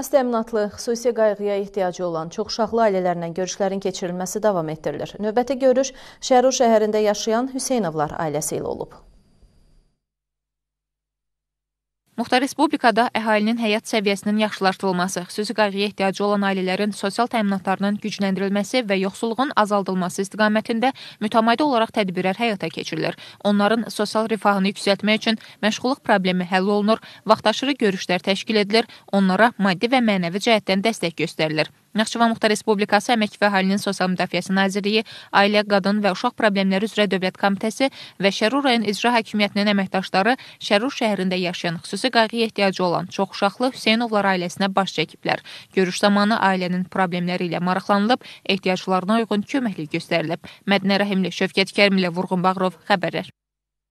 Az təminatlı xüsusi qayğıya ehtiyacı olan çoxuşaqlı ailələrlə görüşlərin keçirilməsi davam etdirilir. Növbəti görüş Şərur şəhərində yaşayan Hüseynovlar ailəsi ilə olub. Muxtar Respublikada əhalinin həyat səviyyəsinin yaxşılaşdırılması, xüsusi qayğıya ehtiyacı olan ailələrin sosial təminatlarının gücləndirilməsi və yoxsulluğun azaldılması istiqamətində mütəmadi olaraq tədbirlər həyata keçirilir. Onların sosial rifahını yüksəltmək üçün məşğulluq problemi həll olunur, vaxtaşırı görüşlər təşkil edilir, onlara maddi və mənəvi cəhətdən dəstək göstərilir. Naxçıvan Muxtar Respublikası Əmək və Əhalinin Sosial Müdafiəsi Nazirliyi, Ailə, Qadın və Uşaq Problemləri üzrə Dövlət Komitəsi və Şərur rayon İcra Hakimiyyətinin əməkdaşları Şərur şəhərində yaşayan xüsusi qayğıya ehtiyacı olan çoxuşaqlı Hüseynovlar ailəsinə baş çəkiblər. Görüş zamanı ailənin problemləri ilə maraqlanılıb, ehtiyaclarına uyğun köməklik göstərilib. Mədinə Rəhimli, Şövkət Kərimli, Vurğun Bağrov xəbərlər.